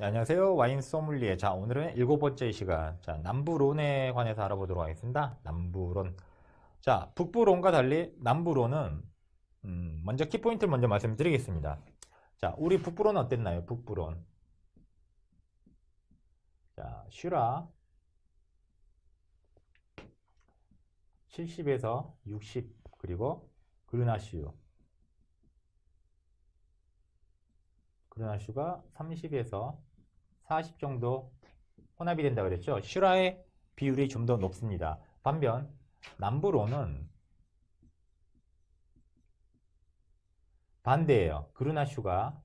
네, 안녕하세요. 와인 소믈리에. 자, 오늘은 일곱 번째 시간. 자, 남부론에 관해서 알아보도록 하겠습니다. 남부론. 자, 북부론과 달리 남부론은 음, 먼저 키포인트를 먼저 말씀드리겠습니다. 자, 우리 북부론 어땠나요? 북부론. 자, 슈라 70에서 60 그리고 그르나슈 그르나슈가 30에서 40 정도 혼합이 된다 그랬죠. 슈라의 비율이 좀 더 높습니다. 반면 남부로는 반대예요. 그루나슈가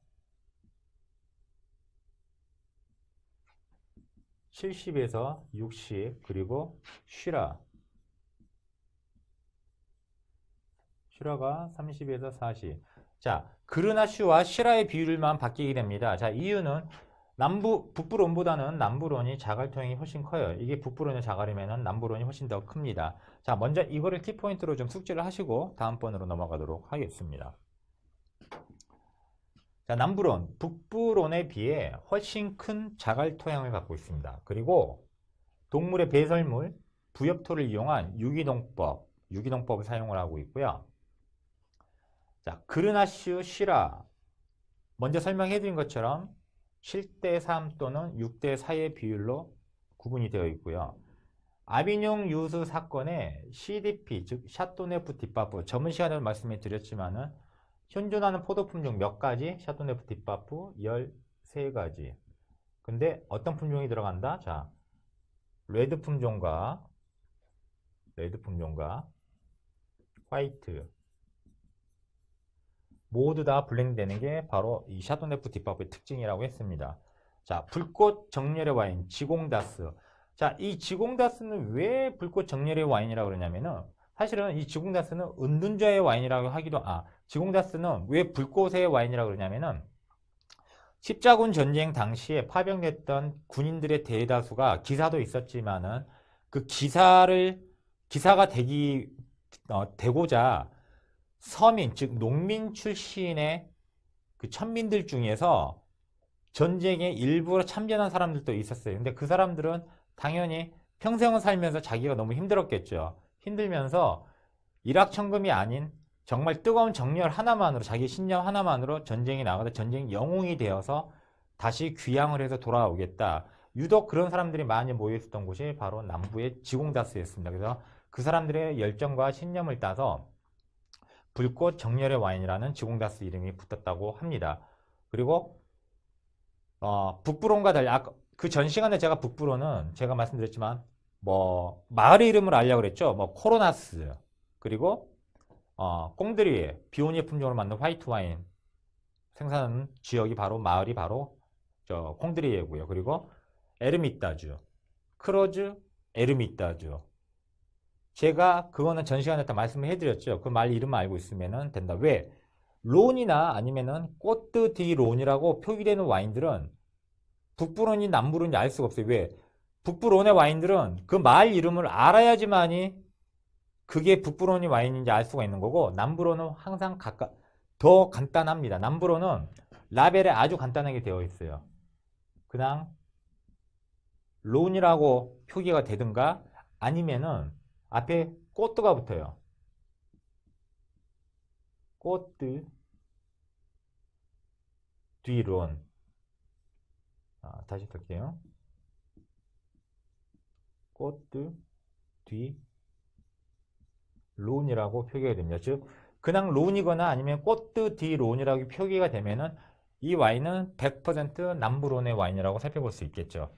70에서 60 그리고 슈라 슈라가 30에서 40 자, 그루나슈와 시라의 비율만 바뀌게 됩니다. 자, 이유는 남부 북부론보다는 남부론이 자갈통이 훨씬 커요. 이게 북부론의 자갈이면 남부론이 훨씬 더 큽니다. 자, 먼저 이거를 키포인트로 좀 숙지를 하시고 다음번으로 넘어가도록 하겠습니다. 자, 남부론, 북부론에 비해 훨씬 큰 자갈 토양을 갖고 있습니다. 그리고 동물의 배설물, 부엽토를 이용한 유기농법, 유기농법을 사용을 하고 있고요. 자, 그르나슈 시라. 먼저 설명해 드린 것처럼 7대 3 또는 6대 4의 비율로 구분이 되어 있고요. 아비뇽 유수 사건의 CDP, 즉 샤토네프 뒷바프, 전문 시간에도 말씀을 드렸지만 은 현존하는 포도 품종 몇 가지, 샤토네프 뒷바프 13가지. 근데 어떤 품종이 들어간다? 자, 레드 품종과 레드 품종과 화이트, 모두 다 블렌딩되는 게 바로 이 샤도네프 딥파프의 특징이라고 했습니다. 자, 불꽃 정렬의 와인, 지공다스. 자, 이 지공다스는 왜 불꽃 정렬의 와인이라고 그러냐면은 사실은 이 지공다스는 은둔자의 와인이라고 하기도 아, 지공다스는 왜 불꽃의 와인이라고 그러냐면은 십자군 전쟁 당시에 파병됐던 군인들의 대다수가 기사도 있었지만은 그 기사를 기사가 되기 어, 되고자 서민, 즉 농민 출신의 그 천민들 중에서 전쟁에 일부러 참전한 사람들도 있었어요. 근데 그 사람들은 당연히 평생을 살면서 자기가 너무 힘들었겠죠. 힘들면서 일확천금이 아닌 정말 뜨거운 정열 하나만으로 자기 신념 하나만으로 전쟁이 나가다 전쟁 영웅이 되어서 다시 귀향을 해서 돌아오겠다. 유독 그런 사람들이 많이 모여 있었던 곳이 바로 남부의 지공다스였습니다. 그래서 그 사람들의 열정과 신념을 따서 불꽃 정렬의 와인이라는 지공다스 이름이 붙었다고 합니다. 그리고 어, 북부론과 달리 아까 그 전 시간에 제가 북부론은 제가 말씀드렸지만 뭐 마을의 이름을 알려 그랬죠. 뭐 코로나스 그리고 어, 꽁드리 비온예 품종으로 만든 화이트 와인 생산 지역이 바로 마을이 바로 저 콩드리에고요. 그리고 에르미따주, 크로즈, 에르미따주, 제가 그거는 전 시간에 다 말씀을 해드렸죠. 그 말 이름 알고 있으면 된다. 왜? 론이나 아니면은 꽃드 디 론이라고 표기되는 와인들은 북부론이 남부론이 알 수가 없어요. 왜? 북부론의 와인들은 그 말 이름을 알아야지만이 그게 북부론이 와인인지 알 수가 있는 거고 남부론은 항상 가까 더 간단합니다. 남부론은 라벨에 아주 간단하게 되어 있어요. 그냥 론이라고 표기가 되든가 아니면은 앞에 꽃드가 붙어요. 꽃드 뒤론 아, 다시 쓸게요. 꽃드 뒤 론이라고 표기가 됩니다. 즉 그냥 론이거나 아니면 꽃드 뒤 론이라고 표기가 되면은 이 와인은 100% 남부론의 와인이라고 살펴볼 수 있겠죠.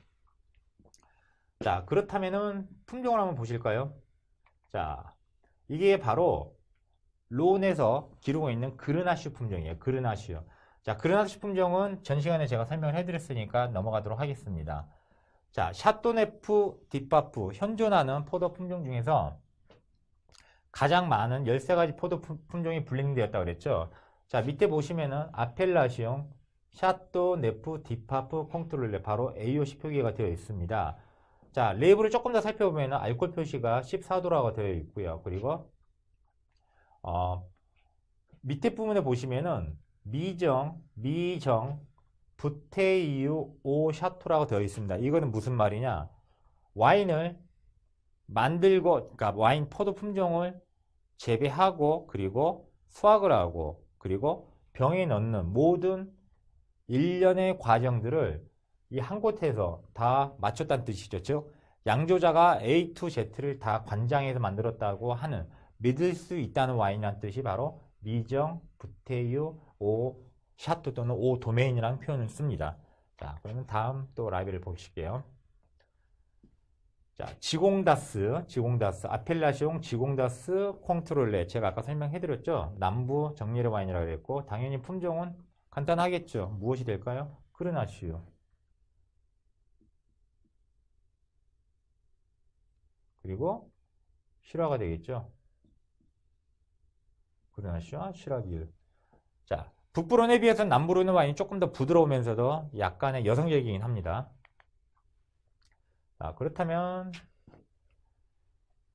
자, 그렇다면은 품종을 한번 보실까요? 자, 이게 바로 론에서 기르고 있는 그르나슈 품종이에요. 그르나슈요. 자, 그르나슈 품종은 전 시간에 제가 설명을 해드렸으니까 넘어가도록 하겠습니다. 자, 샤또네프, 딥바프, 현존하는 포도 품종 중에서 가장 많은 13가지 포도 품종이 블렌딩되었다고 그랬죠. 자, 밑에 보시면은 아펠라시옹, 샤또, 네프, 디파프, 콩트롤레 바로 AOC 표기가 되어 있습니다. 자, 레이블을 조금 더 살펴보면 알콜 표시가 14도라고 되어 있고요. 그리고 어, 밑에 부분에 보시면은 미정, 미정, 부테이유 오샤토라고 되어 있습니다. 이거는 무슨 말이냐? 와인을 만들고, 그러니까 와인 포도 품종을 재배하고, 그리고 수확을 하고, 그리고 병에 넣는 모든 일련의 과정들을 이한 곳에서 다 맞췄다는 뜻이죠. 즉 양조자가 A to Z를 다 관장해서 만들었다고 하는 믿을 수 있다는 와인이라는 뜻이 바로 미정, 부테유, 오, 샤트 또는 오 도메인이라는 표현을 씁니다. 자, 그러면 다음 또 라이브를 보실게요. 자, 지공다스, 지공다스, 아펠라시옹, 지공다스, 콩트롤레. 제가 아까 설명해드렸죠? 남부 정리의 와인이라고 그랬고, 당연히 품종은 간단하겠죠? 무엇이 될까요? 그르나슈요 그리고 실화가 되겠죠. 그러나시와 실화 비율. 자, 북부론에 비해서는 남부론의 와인이 조금 더 부드러우면서도 약간의 여성적이긴 합니다. 자, 그렇다면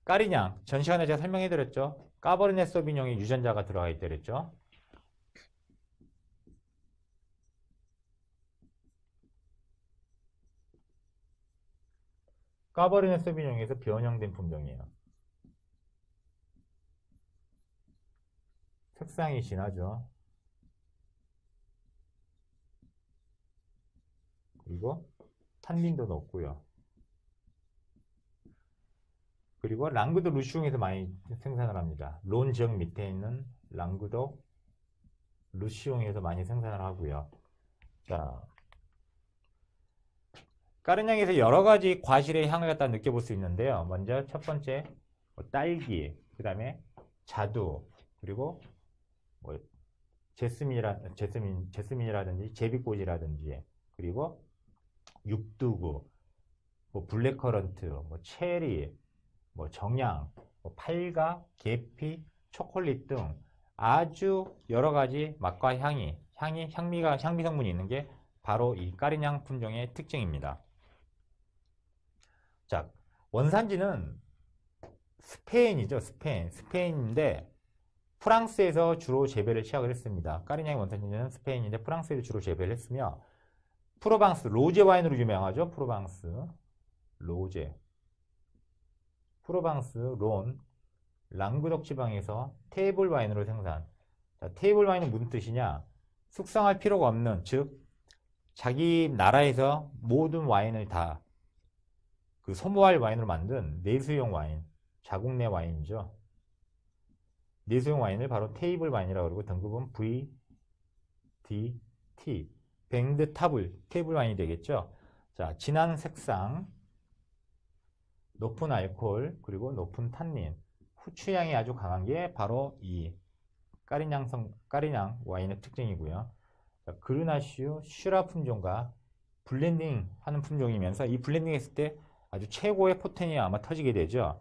까리냥, 전 시간에 제가 설명해드렸죠. 까버르네 소비뇽의 유전자가 들어가 있더랬죠. 까버르네 소비뇽에서 변형된 품종이에요. 색상이 진하죠. 그리고 탄닌도 높고요. 그리고 랑그도 루시옹에서 많이 생산을 합니다. 론 지역 밑에 있는 랑그도 루시옹에서 많이 생산을 하고요. 자, 까르냥에서 여러 가지 과실의 향을 갖다 느껴볼 수 있는데요. 먼저 첫 번째 뭐 딸기, 그 다음에 자두, 그리고 뭐 제스민이라, 제스민, 제스민이라든지 제비꽃이라든지 그리고 육두구, 뭐 블랙커런트, 뭐 체리, 뭐 정향, 뭐팔과 계피, 초콜릿 등 아주 여러 가지 맛과 향이, 향이 향미가 향미 성분이 있는 게 바로 이 까르냥 품종의 특징입니다. 원산지는 스페인이죠. 스페인. 스페인인데 프랑스에서 주로 재배를 시작을 했습니다. 까르냥의 원산지는 스페인인데 프랑스에서 주로 재배를 했으며 프로방스, 로제 와인으로 유명하죠. 프로방스, 로제, 프로방스, 론, 랑그덕 지방에서 테이블 와인으로 생산. 자, 테이블 와인은 무슨 뜻이냐? 숙성할 필요가 없는, 즉 자기 나라에서 모든 와인을 다 그소모할 와인으로 만든 내수용 와인, 자국 내 와인이죠. 내수용 와인을 바로 테이블 와인이라고 그러고 등급은 VDT, 밴드 타블, 테이블 와인이 되겠죠. 자, 진한 색상, 높은 알코올, 그리고 높은 탄닌, 후추향이 아주 강한 게 바로 이 까리냥 성, 까리냥 와인의 특징이고요. 자, 그르나슈, 슈라 품종과 블렌딩 하는 품종이면서 이 블렌딩 했을 때 아주 최고의 포텐이 아마 터지게 되죠.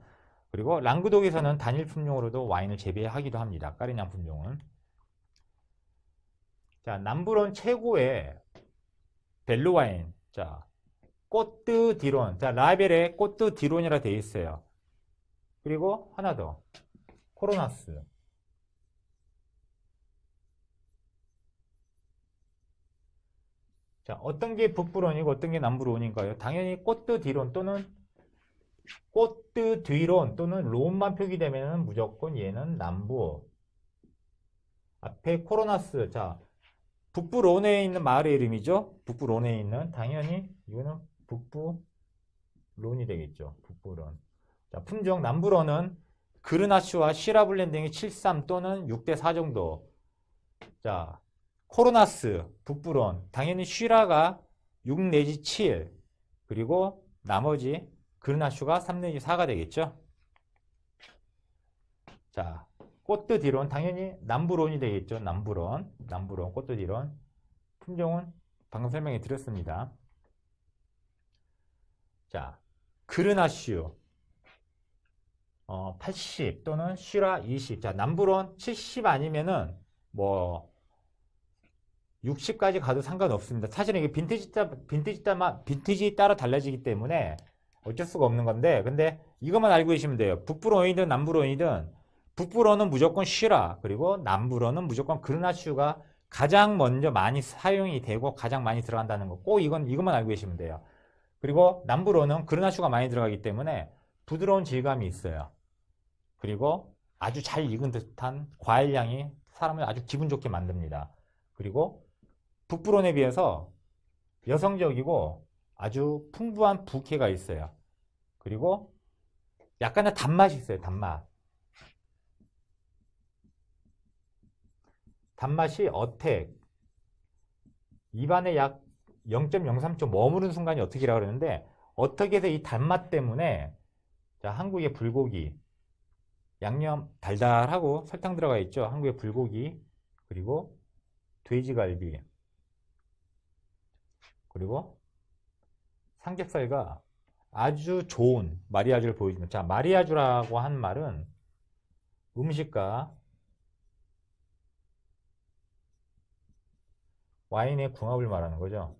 그리고 랑그독에서는 단일 품종으로도 와인을 재배하기도 합니다. 까리냥 품종은. 자, 남부론 최고의 벨루 와인. 자, 꽃드 디론. 자, 라벨에 꽃드 디론이라 되어 있어요. 그리고 하나 더. 코로나스. 자, 어떤 게 북부론이고 어떤 게 남부론인가요? 당연히 꽃드 뒤론 또는 꽃드 뒤론 또는 론만 표기되면 무조건 얘는 남부. 앞에 코로나스. 자, 북부론에 있는 마을의 이름이죠. 북부론에 있는 당연히 이거는 북부론이 되겠죠. 북부론. 자, 품종 남부론은 그르나슈와 시라 블렌딩이 73 또는 6대 4 정도. 자, 코로나스, 북부론, 당연히 쉬라가 6 내지 7, 그리고 나머지 그르나슈가 3 내지 4가 되겠죠. 자, 꽃드디론 당연히 남부론이 되겠죠. 남부론, 남부론, 꽃드디론. 품종은 방금 설명해 드렸습니다. 자, 그르나슈 어, 80 또는 쉬라 20. 자, 남부론 70 아니면은 뭐 60까지 가도 상관없습니다. 사실은 이게 빈티지, 따, 빈티지, 따 빈티지 따라 달라지기 때문에 어쩔 수가 없는 건데 근데 이것만 알고 계시면 돼요. 북불원이든 남불원이든 북불어는 무조건 쉬라 그리고 남불어는 무조건 그르나슈가 가장 먼저 많이 사용이 되고 가장 많이 들어간다는 거 꼭 이건 이것만 알고 계시면 돼요 그리고 남불어는 그르나슈가 많이 들어가기 때문에 부드러운 질감이 있어요 그리고 아주 잘 익은 듯한 과일향이 사람을 아주 기분 좋게 만듭니다 그리고 북부론에 비해서 여성적이고 아주 풍부한 부캐가 있어요. 그리고 약간의 단맛이 있어요. 단맛. 단맛이 어택. 입안에 약 0.03초 머무른 순간이 어떻게라고 그러는데 어떻게 해서 이 단맛 때문에 자, 한국의 불고기 양념 달달하고 설탕 들어가 있죠. 한국의 불고기 그리고 돼지갈비 그리고 삼겹살과 아주 좋은 마리아주를 보여주면 자, 마리아주라고 한 말은 음식과 와인의 궁합을 말하는 거죠.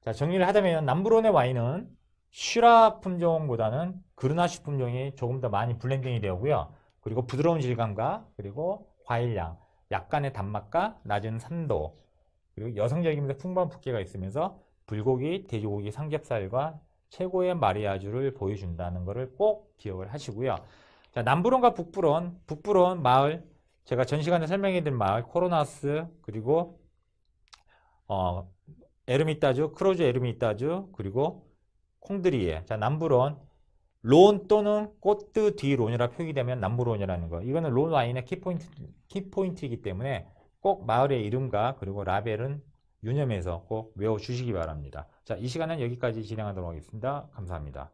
자, 정리를 하자면 남부론의 와인은 슈라 품종보다는 그르나슈 품종이 조금 더 많이 블렌딩이 되었고요. 그리고 부드러운 질감과 그리고 과일향, 약간의 단맛과 낮은 산도, 그리고 여성적이면서 풍부한 부캐가 있으면서 불고기, 돼지고기, 삼겹살과 최고의 마리아주를 보여준다는 것을 꼭 기억을 하시고요. 자, 남부론과 북부론, 북부론 마을, 제가 전 시간에 설명해드린 마을, 코로나스, 그리고 어, 에르미타주 크로즈 에르미타주 그리고 콩드리에. 자, 남부론, 론 또는 꽃드 뒤론이라 표기되면 남부론이라는 거. 이거는 론 라인의 키포인트, 키포인트이기 때문에 꼭 마을의 이름과 그리고 라벨은 유념해서 꼭 외워주시기 바랍니다. 자, 이 시간은 여기까지 진행하도록 하겠습니다. 감사합니다.